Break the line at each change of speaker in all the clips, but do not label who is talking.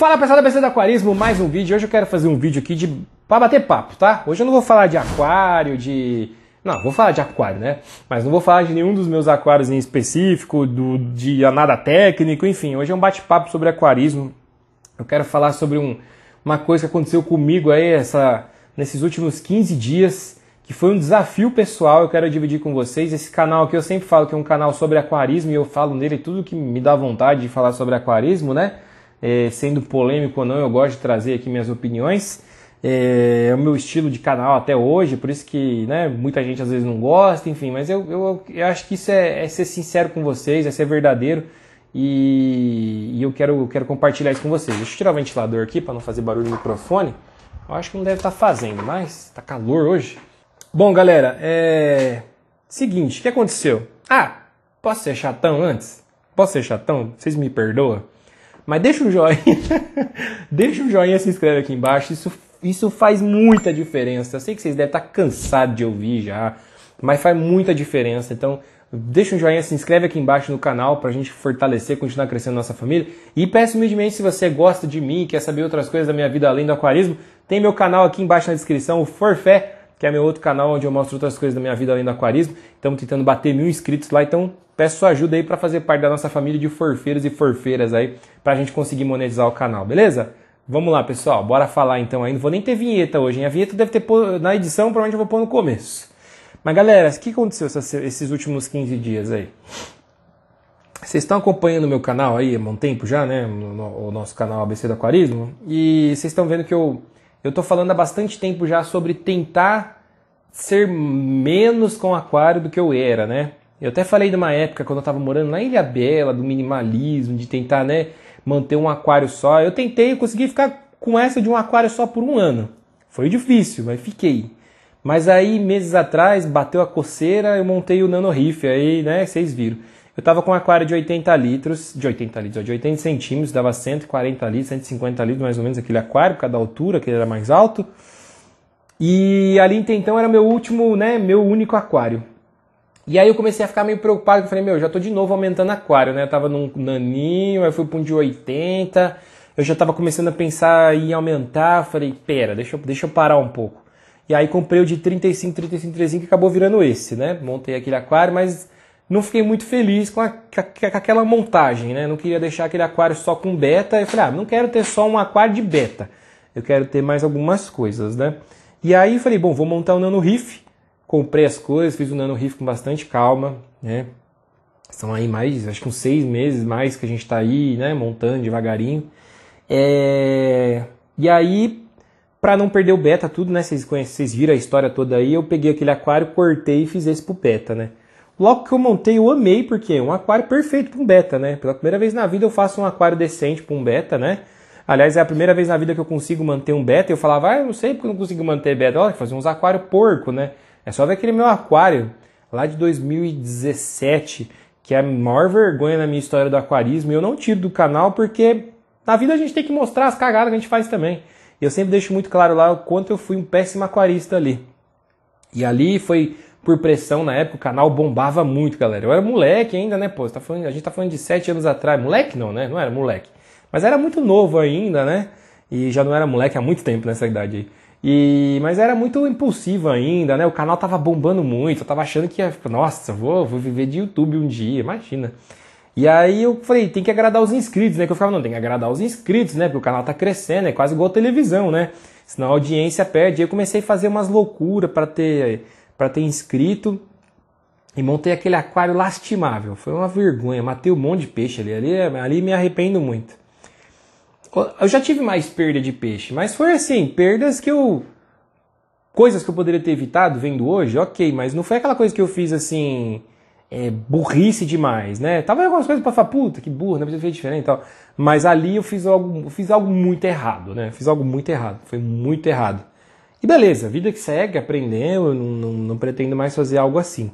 Fala pessoal da PC do Aquarismo, mais um vídeo. Hoje eu quero fazer um vídeo aqui de para bater papo, tá? Hoje eu não vou falar de aquário, de não, vou falar de aquário, né? Mas não vou falar de nenhum dos meus aquários em específico, do de nada técnico, enfim. Hoje é um bate-papo sobre aquarismo. Eu quero falar sobre um, uma coisa que aconteceu comigo aí essa nesses últimos 15 dias, que foi um desafio pessoal, eu quero dividir com vocês. Esse canal aqui eu sempre falo que é um canal sobre aquarismo e eu falo nele tudo que me dá vontade de falar sobre aquarismo, né? É, sendo polêmico ou não, eu gosto de trazer aqui minhas opiniões. É, é, o meu estilo de canal até hoje, por isso que né, muita gente às vezes não gosta, enfim, mas eu, eu, eu acho que isso é, é, ser sincero com vocês, é ser verdadeiro e, e eu quero, quero compartilhar isso com vocês. Deixa eu tirar o ventilador aqui para não fazer barulho no microfone. Eu acho que não deve estar tá fazendo, mas está calor hoje. Bom, galera, é. Seguinte, o que aconteceu? Ah, posso ser chatão antes? Posso ser chatão? Vocês me perdoam? Mas deixa um joinha, deixa um joinha, se inscreve aqui embaixo. Isso, isso faz muita diferença. Eu sei que vocês devem estar cansados de ouvir já, mas faz muita diferença. Então, deixa um joinha, se inscreve aqui embaixo no canal para a gente fortalecer, continuar crescendo nossa família. E peço humildemente se você gosta de mim, quer saber outras coisas da minha vida além do aquarismo, tem meu canal aqui embaixo na descrição, o Forfé que é meu outro canal onde eu mostro outras coisas da minha vida além do aquarismo. Estamos tentando bater mil inscritos lá, então peço sua ajuda aí para fazer parte da nossa família de forfeiros e forfeiras aí, para a gente conseguir monetizar o canal, beleza? Vamos lá, pessoal, bora falar então aí. Não vou nem ter vinheta hoje, hein? A vinheta deve ter na edição, provavelmente eu vou pôr no começo. Mas galera, o que aconteceu esses últimos 15 dias aí? Vocês estão acompanhando o meu canal aí há um tempo já, né? O nosso canal ABC do Aquarismo. E vocês estão vendo que eu eu estou falando há bastante tempo já sobre tentar ser menos com aquário do que eu era, né? Eu até falei de uma época quando eu estava morando na Ilha Bela, do minimalismo, de tentar, né, manter um aquário só. Eu tentei, eu consegui ficar com essa de um aquário só por um ano. Foi difícil, mas fiquei. Mas aí, meses atrás, bateu a coceira, eu montei o Nano Riff, aí, né, vocês viram. Eu estava com um aquário de 80 litros, de 80 litros, de 80 centímetros, dava 140 litros, 150 litros mais ou menos aquele aquário, por causa da altura, que ele era mais alto. E ali então era meu último, né, meu único aquário. E aí eu comecei a ficar meio preocupado, eu falei, meu, já tô de novo aumentando aquário, né? Eu tava num naninho, aí fui para um de 80, eu já tava começando a pensar em aumentar, falei, pera, deixa, eu, deixa eu parar um pouco. E aí comprei o de 35, 35, 35, que acabou virando esse, né? Montei aquele aquário, mas não fiquei muito feliz com, a, com, aquela montagem, né? Não queria deixar aquele aquário só com beta. Eu falei, ah, não quero ter só um aquário de beta. Eu quero ter mais algumas coisas, né? E aí falei, bom, vou montar um nano reef. Comprei as coisas, fiz um nano reef com bastante calma, né? São aí mais, acho que uns seis meses mais que a gente está aí, né? Montando devagarinho. É... E aí, para não perder o beta, tudo, né? vocês viram a história toda aí. Eu peguei aquele aquário, cortei e fiz esse pro beta, né? Logo que eu montei, eu amei, porque é um aquário perfeito para um beta, né? Pela primeira vez na vida eu faço um aquário decente para um beta, né? Aliás, é a primeira vez na vida que eu consigo manter um beta. Eu falava, ah, eu não sei porque eu não consigo manter beta. Olha, fazer uns aquários porco, né? É só ver aquele meu aquário lá de 2017, que é a maior vergonha na minha história do aquarismo. E eu não tiro do canal porque na vida a gente tem que mostrar as cagadas que a gente faz também. E eu sempre deixo muito claro lá o quanto eu fui um péssimo aquarista ali. E ali foi por pressão na época, o canal bombava muito, galera. Eu era moleque ainda, né, pô? Tá falando, a gente tá falando de 7 anos atrás. Moleque não, né? Não era moleque. Mas era muito novo ainda, né? E já não era moleque há muito tempo nessa idade aí. E, mas era muito impulsivo ainda, né? O canal tava bombando muito, eu tava achando que ia, nossa, vou, vou viver de YouTube um dia, imagina. E aí eu falei, tem que agradar os inscritos, né? Que eu ficava, não, tem que agradar os inscritos, né? Porque o canal tá crescendo, é quase igual televisão, né? Senão a audiência perde. E eu comecei a fazer umas loucuras para ter para ter inscrito e montei aquele aquário lastimável. Foi uma vergonha, matei um monte de peixe ali, ali, ali me arrependo muito. Eu já tive mais perda de peixe, mas foi assim, perdas que eu coisas que eu poderia ter evitado vendo hoje, ok, mas não foi aquela coisa que eu fiz assim, é, burrice demais, né? Tava algumas coisas para falar, puta, que burro, não podia fazer diferente tal. Mas ali eu fiz algo, eu fiz algo muito errado, né? Fiz algo muito errado, foi muito errado. E beleza, vida que segue, aprendeu, eu não, não, não, pretendo mais fazer algo assim.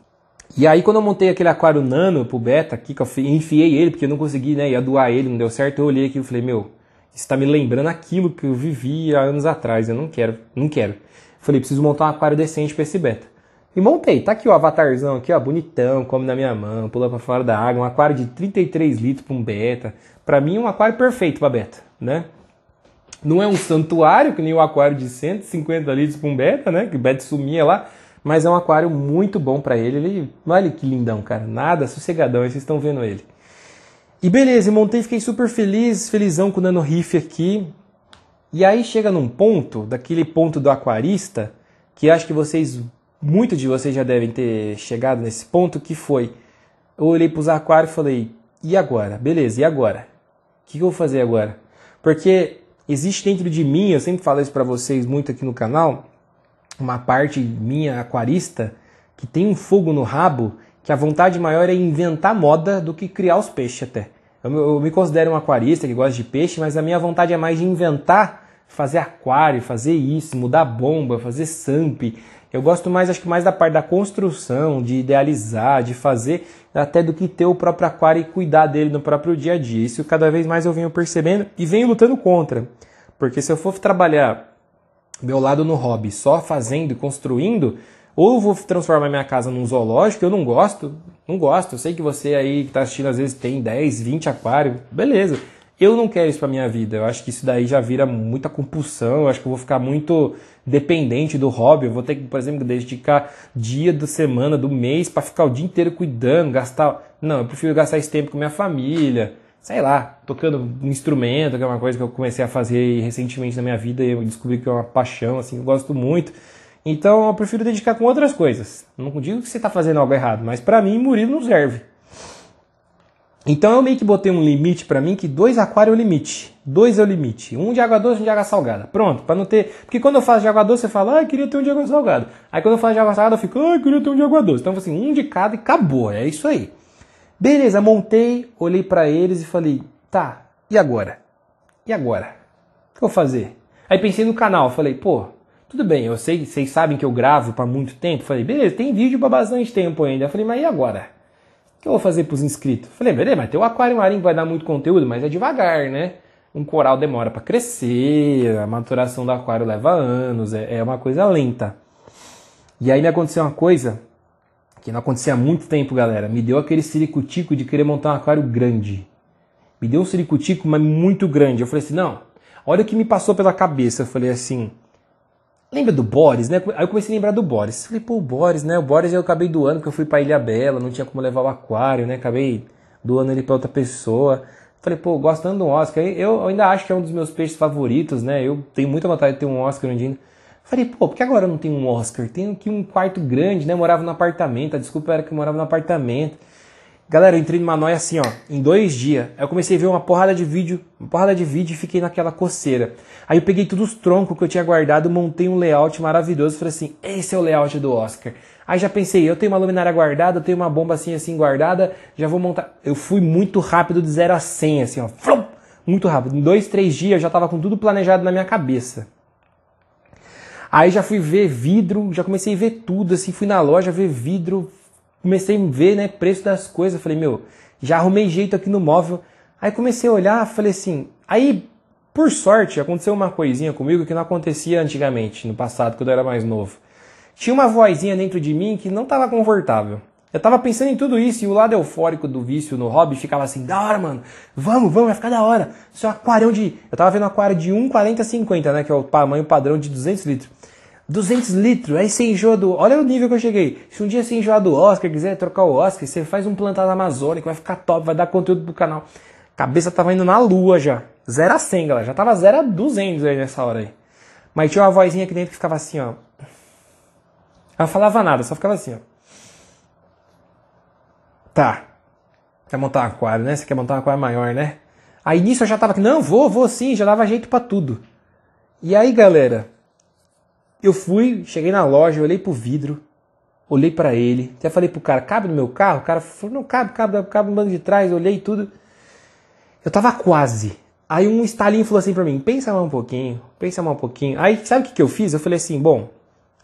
E aí quando eu montei aquele aquário nano pro beta aqui, que eu enfiei ele, porque eu não consegui, né, ia doar ele, não deu certo, eu olhei aqui e falei, meu, isso tá me lembrando aquilo que eu vivi há anos atrás, eu não quero, não quero. Falei, preciso montar um aquário decente para esse beta. E montei, tá aqui o avatarzão aqui, ó, bonitão, come na minha mão, pula para fora da água, um aquário de 33 litros para um beta. Para mim, um aquário perfeito para beta, né? Não é um santuário, que nem o aquário de 150 litros com um beta, né? Que o beta sumia lá. Mas é um aquário muito bom para ele. ele. Olha que lindão, cara. Nada, sossegadão. Aí vocês estão vendo ele. E beleza, montei, então fiquei super feliz, felizão com o Nano Riff aqui. E aí chega num ponto, daquele ponto do aquarista, que acho que vocês, muito de vocês já devem ter chegado nesse ponto, que foi, eu olhei para os aquários e falei, e agora? Beleza, e agora? O que, que eu vou fazer agora? Porque Existe dentro de mim, eu sempre falo isso para vocês muito aqui no canal, uma parte minha aquarista que tem um fogo no rabo, que a vontade maior é inventar moda do que criar os peixes até. Eu, eu me considero um aquarista que gosta de peixe, mas a minha vontade é mais de inventar, fazer aquário, fazer isso, mudar bomba, fazer samp, eu gosto mais, acho que mais da parte da construção, de idealizar, de fazer, até do que ter o próprio aquário e cuidar dele no próprio dia a dia. Isso cada vez mais eu venho percebendo e venho lutando contra. Porque se eu for trabalhar meu lado no hobby só fazendo e construindo, ou vou transformar minha casa num zoológico, eu não gosto, não gosto. Eu sei que você aí que está assistindo às vezes tem 10, 20 aquários, beleza. Eu não quero isso para minha vida. Eu acho que isso daí já vira muita compulsão. Eu acho que eu vou ficar muito dependente do hobby. Eu vou ter que, por exemplo, dedicar dia da semana, do mês para ficar o dia inteiro cuidando, gastar. Não, eu prefiro gastar esse tempo com minha família. Sei lá, tocando um instrumento, que é uma coisa que eu comecei a fazer recentemente na minha vida e eu descobri que é uma paixão, assim, eu gosto muito. Então eu prefiro dedicar com outras coisas. Não digo que você está fazendo algo errado, mas para mim, Murilo não serve. Então eu meio que botei um limite para mim que dois aquários é o limite. Dois é o limite. Um de água doce, e um de água salgada. Pronto, para não ter. Porque quando eu faço de água doce, você fala, ah, eu queria ter um de água salgada. Aí quando eu faço de água salgada, eu fico, ah, eu queria ter um de água doce. Então assim, um de cada e acabou. É isso aí. Beleza, montei, olhei para eles e falei, tá, e agora? E agora? O que eu vou fazer? Aí pensei no canal, falei, pô, tudo bem, eu sei, vocês sabem que eu gravo para muito tempo. Falei, beleza, tem vídeo para bastante tempo ainda. Eu falei, mas e agora? O que eu vou fazer para os inscritos? Falei, beleza, mas ter o aquário marinho, vai dar muito conteúdo, mas é devagar, né? Um coral demora para crescer, a maturação do aquário leva anos, é, é uma coisa lenta. E aí me aconteceu uma coisa que não acontecia há muito tempo, galera. Me deu aquele ciricutico de querer montar um aquário grande. Me deu um ciricutico, mas muito grande. Eu falei assim, não, olha o que me passou pela cabeça. Eu falei assim, Lembra do Boris, né? Aí eu comecei a lembrar do Boris. Falei, pô, o Boris, né? O Boris eu é acabei doando porque eu fui pra Ilha Bela, não tinha como levar o aquário, né? Acabei doando ele pra outra pessoa. Falei, pô, gostando do Oscar. Eu ainda acho que é um dos meus peixes favoritos, né? Eu tenho muita vontade de ter um Oscar um dia. Falei, pô, porque agora eu não tenho um Oscar? Tenho aqui um quarto grande, né? morava no apartamento. A desculpa era que eu morava no apartamento. Galera, eu entrei numa noia assim, ó, em dois dias. Aí eu comecei a ver uma porrada de vídeo, uma porrada de vídeo e fiquei naquela coceira. Aí eu peguei todos os troncos que eu tinha guardado, montei um layout maravilhoso, falei assim, esse é o layout do Oscar. Aí já pensei, eu tenho uma luminária guardada, eu tenho uma bomba assim, assim, guardada, já vou montar. Eu fui muito rápido de 0 a 100, assim, ó, flum, muito rápido. Em dois, três dias eu já tava com tudo planejado na minha cabeça. Aí já fui ver vidro, já comecei a ver tudo, assim, fui na loja ver vidro, comecei a ver, né, preço das coisas, falei, meu, já arrumei jeito aqui no móvel. Aí comecei a olhar, falei assim, aí por sorte aconteceu uma coisinha comigo que não acontecia antigamente, no passado, quando eu era mais novo. Tinha uma vozinha dentro de mim que não estava confortável. Eu tava pensando em tudo isso e o lado eufórico do vício no hobby ficava assim, da hora, mano. Vamos, vamos, vai ficar da hora. Seu é aquarião de. Eu tava vendo aquário de 1,40, 50, né? Que é o tamanho padrão de 200 litros. 200 litros, aí você enjoa do. Olha o nível que eu cheguei. Se um dia você enjoar do Oscar, quiser trocar o Oscar, você faz um plantado amazônico, vai ficar top, vai dar conteúdo pro canal. Cabeça tava indo na lua já. Zero a 100, galera. Já tava zero a 200 aí nessa hora aí. Mas tinha uma vozinha aqui dentro que ficava assim, ó. Ela falava nada, só ficava assim, ó. Tá. Quer montar um aquário, né? Você quer montar um aquário maior, né? Aí nisso eu já tava aqui, não, vou, vou sim, já dava jeito para tudo. E aí, galera, eu fui, cheguei na loja, olhei pro vidro, olhei para ele, até falei pro cara, cabe no meu carro? O cara falou, não cabe, cabe, cabe no banco de trás, olhei tudo. Eu tava quase. Aí um estalinho falou assim pra mim, pensa mais um pouquinho, pensa mais um pouquinho. Aí sabe o que, que eu fiz? Eu falei assim, bom,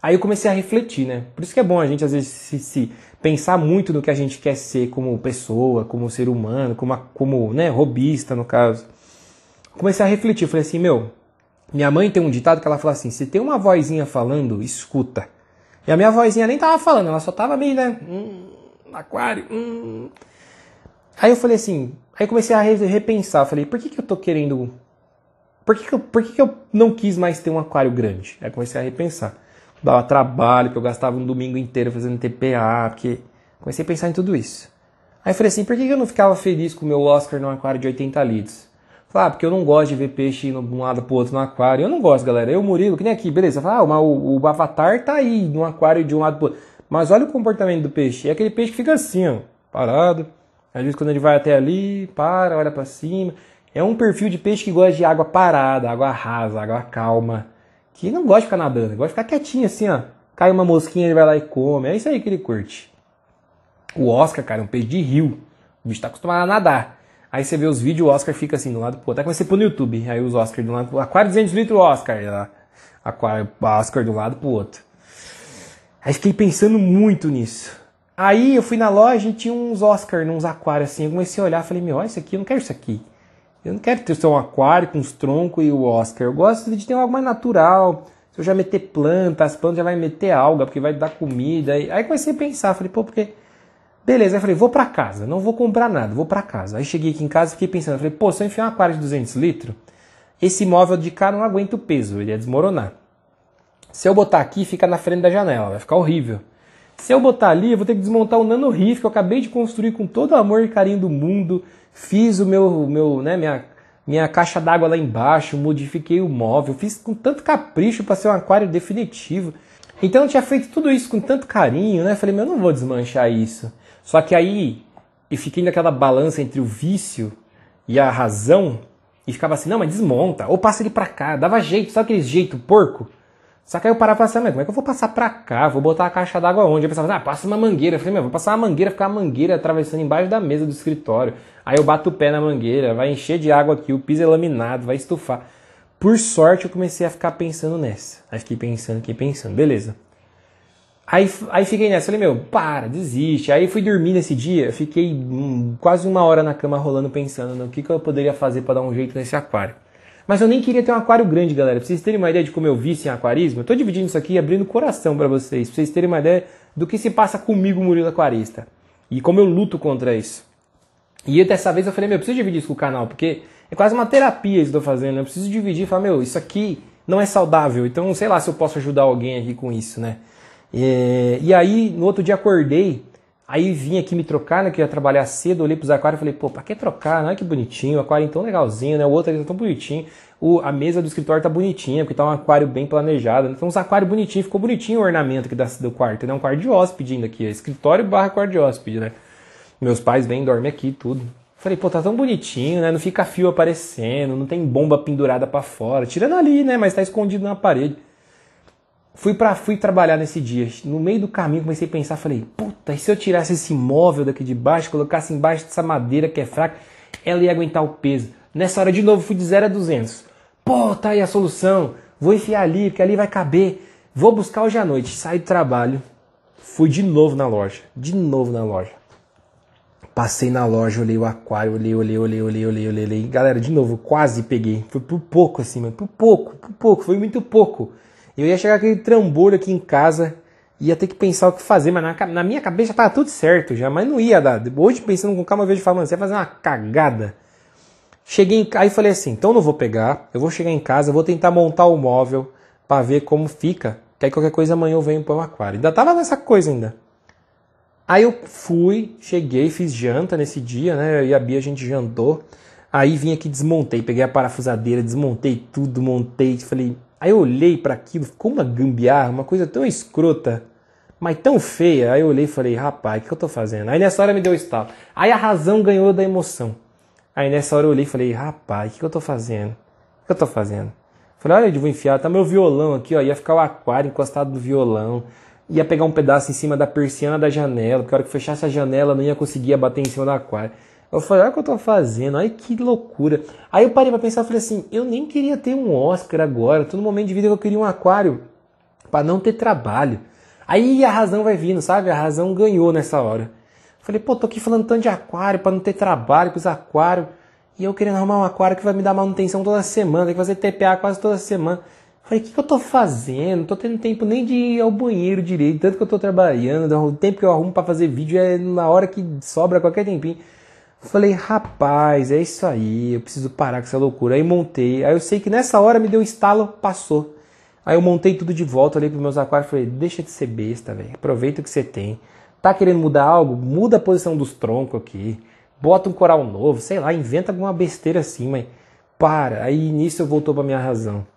aí eu comecei a refletir, né? Por isso que é bom a gente às vezes se, se pensar muito no que a gente quer ser como pessoa, como ser humano, como, como né, robista no caso. Comecei a refletir, falei assim, meu, minha mãe tem um ditado que ela fala assim: se tem uma vozinha falando, escuta. E a minha vozinha nem tava falando, ela só tava meio, né? Hum, aquário, hum. Aí eu falei assim, aí comecei a repensar, falei, por que, que eu tô querendo. Por, que, que, eu, por que, que eu não quis mais ter um aquário grande? Aí comecei a repensar. Dava trabalho, que eu gastava um domingo inteiro fazendo TPA, porque. Comecei a pensar em tudo isso. Aí eu falei assim, por que, que eu não ficava feliz com o meu Oscar num aquário de 80 litros? fala ah, porque eu não gosto de ver peixe indo de um lado pro outro no aquário. Eu não gosto, galera. Eu, Murilo, que nem aqui, beleza. Fala, ah, mas o, o avatar tá aí no aquário de um lado pro outro. Mas olha o comportamento do peixe. É aquele peixe que fica assim, ó, parado. Às vezes quando ele vai até ali, para, olha para cima. É um perfil de peixe que gosta de água parada, água rasa, água calma. Que não gosta de ficar nadando, gosta de ficar quietinho assim, ó. Cai uma mosquinha, ele vai lá e come. É isso aí que ele curte. O Oscar, cara, é um peixe de rio. O bicho tá acostumado a nadar. Aí você vê os vídeos, o Oscar fica assim, do lado pro outro. Aí comecei no YouTube. Aí os Oscar de um lado pro outro. Aquário 200 litros, Oscar. Aquário, Oscar de um lado pro outro. Aí fiquei pensando muito nisso. Aí eu fui na loja e tinha uns Oscar, uns aquários assim. Eu comecei a olhar falei, meu, olha isso aqui, eu não quero isso aqui. Eu não quero ter só um aquário com os troncos e o Oscar. Eu gosto de ter algo mais natural. Se eu já meter planta, as plantas já vai meter alga, porque vai dar comida. Aí comecei a pensar, falei, pô, porque Beleza, eu falei, vou para casa, não vou comprar nada, vou para casa. Aí cheguei aqui em casa, e fiquei pensando, falei, pô, se eu enfiar um aquário de 200 litros, esse móvel de cá não aguenta o peso, ele ia desmoronar. Se eu botar aqui, fica na frente da janela, vai ficar horrível. Se eu botar ali, eu vou ter que desmontar o nano riff que eu acabei de construir com todo o amor e carinho do mundo. Fiz o meu, meu né, minha, minha caixa d'água lá embaixo, modifiquei o móvel, fiz com tanto capricho para ser um aquário definitivo. Então eu tinha feito tudo isso com tanto carinho, né? Falei, meu, eu não vou desmanchar isso. Só que aí, e fiquei naquela balança entre o vício e a razão, e ficava assim, não, mas desmonta, ou passa ele pra cá, dava jeito, sabe aquele jeito porco? Só que aí eu parava e assim, ah, mas como é que eu vou passar pra cá? Vou botar a caixa d'água onde? Eu pensava, assim, ah, passa uma mangueira. Eu falei, meu, vou passar uma mangueira, ficar a mangueira atravessando embaixo da mesa do escritório. Aí eu bato o pé na mangueira, vai encher de água aqui, o piso é laminado, vai estufar. Por sorte, eu comecei a ficar pensando nessa. Aí fiquei pensando, fiquei pensando, beleza. Aí, aí fiquei nessa, falei, meu, para, desiste. Aí fui dormir nesse dia, fiquei hum, quase uma hora na cama rolando, pensando no que, que eu poderia fazer para dar um jeito nesse aquário. Mas eu nem queria ter um aquário grande, galera. Pra vocês terem uma ideia de como eu visse em aquarismo, eu tô dividindo isso aqui abrindo o coração para vocês, pra vocês terem uma ideia do que se passa comigo, Murilo Aquarista. E como eu luto contra isso. E dessa vez eu falei, meu, eu preciso dividir isso com o canal, porque é quase uma terapia isso que eu tô fazendo. Né? Eu preciso dividir e falar, meu, isso aqui não é saudável. Então, sei lá se eu posso ajudar alguém aqui com isso, né? É, e aí, no outro dia acordei, aí vim aqui me trocar, né, que ia trabalhar cedo, olhei pros aquários e falei, pô, pra que trocar? Olha é que bonitinho, o aquário é tão legalzinho, né? O outro ali tá é tão bonitinho. O, a mesa do escritório tá bonitinha, porque tá um aquário bem planejado. Então os aquários bonitinhos, ficou bonitinho o ornamento aqui do quarto, né? Um quarto de hóspede ainda aqui, é escritório barra quarto de hóspede, né? Meus pais vêm, dormem aqui, tudo. Falei, pô, tá tão bonitinho, né? Não fica fio aparecendo, não tem bomba pendurada para fora. Tirando ali, né? Mas tá escondido na parede. Fui para fui trabalhar nesse dia. No meio do caminho comecei a pensar, falei, puta, e se eu tirasse esse móvel daqui de baixo, colocasse embaixo dessa madeira que é fraca, ela ia aguentar o peso. Nessa hora de novo fui de 0 a 200. Pô, tá aí a solução. Vou enfiar ali, porque ali vai caber. Vou buscar hoje à noite. Saí do trabalho. Fui de novo na loja. De novo na loja. Passei na loja, olhei o aquário, olhei, olhei, olhei, olhei, olhei, olhei. olhei. Galera, de novo, quase peguei. Foi por pouco assim, mano. Por pouco, por pouco. Foi muito pouco. Eu ia chegar aquele trambolho aqui em casa, ia ter que pensar o que fazer, mas na, na minha cabeça já tava tudo certo já, mas não ia dar. Hoje pensando com calma, eu vejo falando, você ia fazer uma cagada. Cheguei em, aí falei assim, então não vou pegar, eu vou chegar em casa, vou tentar montar o móvel para ver como fica, que aí qualquer coisa amanhã eu venho para o aquário. Ainda tava nessa coisa ainda. Aí eu fui, cheguei, fiz janta nesse dia, né? Eu e a Bia a gente jantou. Aí vim aqui, desmontei, peguei a parafusadeira, desmontei tudo, montei, falei, Aí eu olhei para aquilo, ficou uma gambiarra, uma coisa tão escrota, mas tão feia. Aí eu olhei e falei, rapaz, o que eu tô fazendo? Aí nessa hora me deu estalo. Aí a razão ganhou da emoção. Aí nessa hora eu olhei e falei, rapaz, o que eu tô fazendo? O que eu tô fazendo? Falei, olha eu vou enfiar, tá meu violão aqui, ó. Ia ficar o aquário encostado no violão. Ia pegar um pedaço em cima da persiana da janela, porque a hora que fechasse a janela não ia conseguir bater em cima do aquário. Eu falei, olha o que eu tô fazendo, olha que loucura. Aí eu parei pra pensar, falei assim, eu nem queria ter um Oscar agora, tô no momento de vida que eu queria um aquário para não ter trabalho. Aí a razão vai vindo, sabe? A razão ganhou nessa hora. Falei, pô, tô aqui falando tanto de aquário para não ter trabalho com os aquários. E eu querendo arrumar um aquário que vai me dar manutenção toda semana, tem que fazer TPA quase toda semana. Falei, o que, que eu tô fazendo? Não tô tendo tempo nem de ir ao banheiro direito, tanto que eu tô trabalhando, o tempo que eu arrumo para fazer vídeo é na hora que sobra qualquer tempinho. Falei, rapaz, é isso aí, eu preciso parar com essa loucura. Aí montei. Aí eu sei que nessa hora me deu um estalo, passou. Aí eu montei tudo de volta, olhei para meus aquários e falei, deixa de ser besta, velho. Aproveita o que você tem. Tá querendo mudar algo? Muda a posição dos troncos aqui. Bota um coral novo, sei lá, inventa alguma besteira assim, mas para. Aí nisso voltou para minha razão.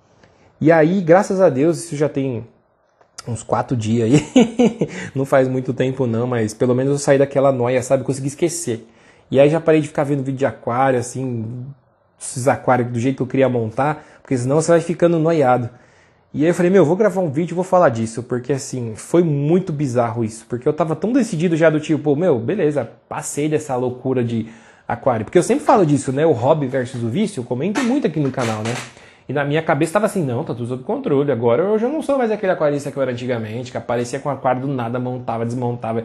E aí, graças a Deus, isso já tem uns quatro dias aí. não faz muito tempo não, mas pelo menos eu saí daquela noia, sabe? Consegui esquecer. E aí já parei de ficar vendo vídeo de aquário, assim, esses aquários do jeito que eu queria montar, porque senão você vai ficando noiado. E aí eu falei, meu, vou gravar um vídeo e vou falar disso, porque assim, foi muito bizarro isso, porque eu tava tão decidido já do tipo, meu, beleza, passei dessa loucura de aquário. Porque eu sempre falo disso, né? O hobby versus o vício, eu comento muito aqui no canal, né? E na minha cabeça estava assim, não, tá tudo sob controle. Agora eu já não sou mais aquele aquarista que eu era antigamente, que aparecia com aquário do nada, montava, desmontava.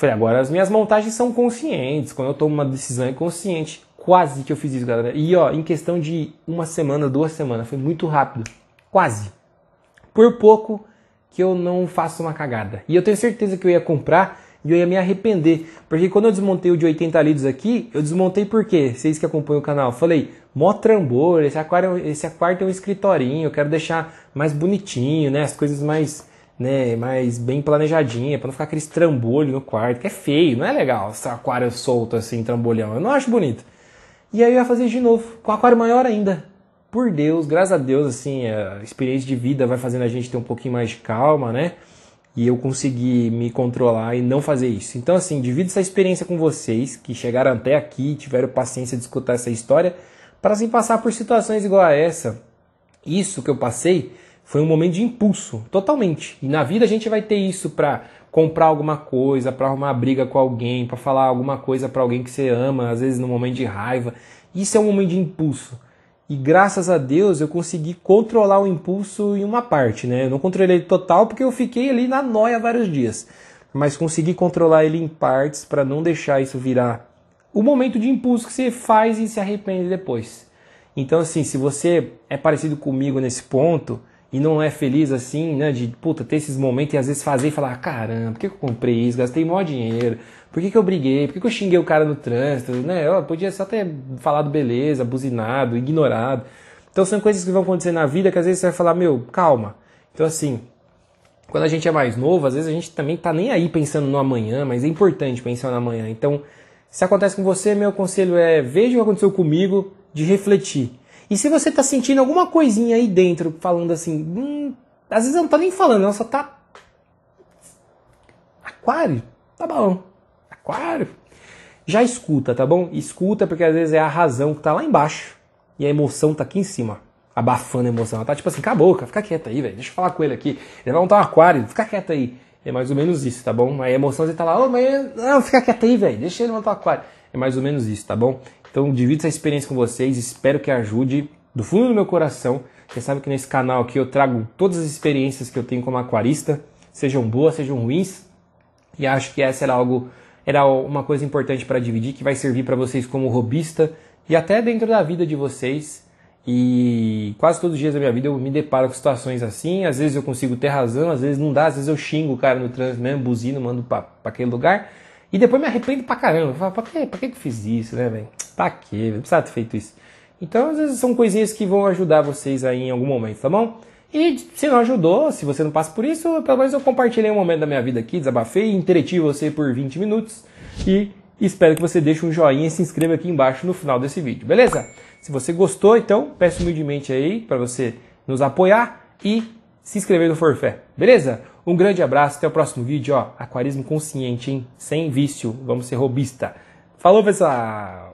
Falei, agora as minhas montagens são conscientes. Quando eu tomo uma decisão é consciente. Quase que eu fiz isso, galera. E ó, em questão de uma semana, duas semanas, foi muito rápido. Quase. Por pouco que eu não faço uma cagada. E eu tenho certeza que eu ia comprar e eu ia me arrepender. Porque quando eu desmontei o de 80 litros aqui, eu desmontei por quê? Vocês que acompanham o canal, falei, mó trambolho, esse aquário, é esse aquário tem um escritorinho, eu quero deixar mais bonitinho, né? As coisas mais né, mais bem planejadinha, para não ficar aquele trambolho no quarto, que é feio, não é legal esse aquário solto assim, trambolhão, eu não acho bonito. E aí eu ia fazer de novo, com aquário maior ainda. Por Deus, graças a Deus, assim, a experiência de vida vai fazendo a gente ter um pouquinho mais de calma, né? E eu consegui me controlar e não fazer isso. Então, assim, divido essa experiência com vocês que chegaram até aqui, tiveram paciência de escutar essa história, para assim passar por situações igual a essa. Isso que eu passei foi um momento de impulso, totalmente. E na vida a gente vai ter isso para comprar alguma coisa, para arrumar briga com alguém, para falar alguma coisa para alguém que você ama, às vezes no momento de raiva. Isso é um momento de impulso. E graças a Deus eu consegui controlar o impulso em uma parte, né? Eu não controlei ele total porque eu fiquei ali na noia vários dias, mas consegui controlar ele em partes para não deixar isso virar o momento de impulso que você faz e se arrepende depois. Então assim, se você é parecido comigo nesse ponto, e não é feliz assim, né? De puta, ter esses momentos e às vezes fazer e falar: caramba, por que eu comprei isso? Gastei maior dinheiro, por que, que eu briguei? Por que, que eu xinguei o cara no trânsito? Né? Eu podia só ter falado beleza, buzinado, ignorado. Então são coisas que vão acontecer na vida que às vezes você vai falar: meu, calma. Então assim, quando a gente é mais novo, às vezes a gente também tá nem aí pensando no amanhã, mas é importante pensar no amanhã. Então, se acontece com você, meu conselho é: veja o que aconteceu comigo, de refletir e se você tá sentindo alguma coisinha aí dentro, falando assim, hum, às vezes não tá nem falando, ela só tá. Aquário? Tá bom. Aquário? Já escuta, tá bom? Escuta, porque às vezes é a razão que tá lá embaixo e a emoção tá aqui em cima abafando a emoção. Ela tá tipo assim, cala a boca, fica quieta aí, velho. Deixa eu falar com ele aqui. Ele vai montar um aquário, fica quieta aí. É mais ou menos isso, tá bom? Aí a emoção você tá lá, oh, mas não, fica quieta aí, velho. Deixa ele montar um aquário. É mais ou menos isso, tá bom? Então divido essa experiência com vocês, espero que ajude do fundo do meu coração. Você sabe que nesse canal aqui eu trago todas as experiências que eu tenho como aquarista, sejam boas, sejam ruins, e acho que essa era algo era uma coisa importante para dividir que vai servir para vocês como robista e até dentro da vida de vocês. E quase todos os dias da minha vida eu me deparo com situações assim. Às vezes eu consigo ter razão, às vezes não dá, às vezes eu xingo o cara no trânsito mesmo, buzino, mando para aquele lugar. E depois me arrependo pra caramba. Eu falo, pra que, pra que eu fiz isso, né, velho? Pra quê? Não precisava ter feito isso. Então, às vezes são coisinhas que vão ajudar vocês aí em algum momento, tá bom? E se não ajudou, se você não passa por isso, pelo menos eu compartilhei um momento da minha vida aqui, desabafei, entreti você por 20 minutos e espero que você deixe um joinha e se inscreva aqui embaixo no final desse vídeo, beleza? Se você gostou, então peço humildemente aí para você nos apoiar e se inscrever no Forfé, beleza? Um grande abraço, até o próximo vídeo. Ó, aquarismo consciente, hein? Sem vício, vamos ser robista. Falou, pessoal!